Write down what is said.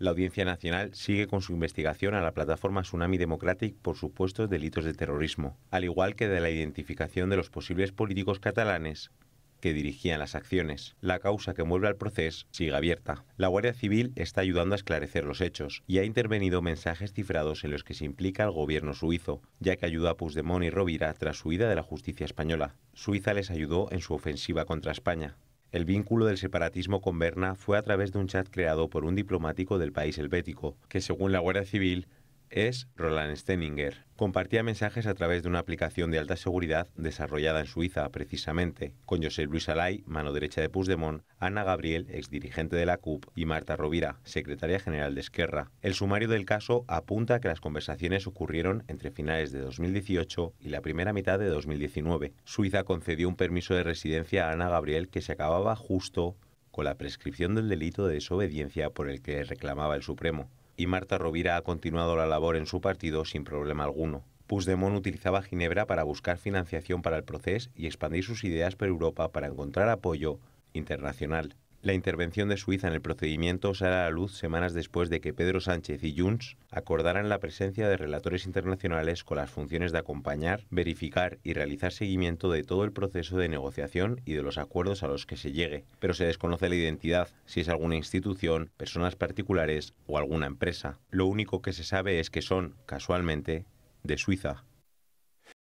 La Audiencia Nacional sigue con su investigación a la plataforma Tsunami Democratic por supuestos delitos de terrorismo, al igual que de la identificación de los posibles políticos catalanes que dirigían las acciones. La causa que mueve al proceso sigue abierta. La Guardia Civil está ayudando a esclarecer los hechos y ha intervenido mensajes cifrados en los que se implica el gobierno suizo, ya que ayudó a Puigdemont y Rovira tras su huida de la justicia española. Suiza les ayudó en su ofensiva contra España. El vínculo del separatismo con Berna fue a través de un chat creado por un diplomático del país helvético, que según la Guerra Civil es Roland Stenninger. Compartía mensajes a través de una aplicación de alta seguridad desarrollada en Suiza, precisamente, con José Luis Alay, mano derecha de Puigdemont, Ana Gabriel, exdirigente de la CUP, y Marta Rovira, secretaria general de Esquerra. El sumario del caso apunta que las conversaciones ocurrieron entre finales de 2018 y la primera mitad de 2019. Suiza concedió un permiso de residencia a Ana Gabriel que se acababa justo con la prescripción del delito de desobediencia por el que reclamaba el Supremo y Marta Rovira ha continuado la labor en su partido sin problema alguno. Puigdemont utilizaba Ginebra para buscar financiación para el proceso y expandir sus ideas por Europa para encontrar apoyo internacional. La intervención de Suiza en el procedimiento sale a la luz semanas después de que Pedro Sánchez y Junts acordaran la presencia de relatores internacionales con las funciones de acompañar, verificar y realizar seguimiento de todo el proceso de negociación y de los acuerdos a los que se llegue, pero se desconoce la identidad, si es alguna institución, personas particulares o alguna empresa. Lo único que se sabe es que son, casualmente, de Suiza.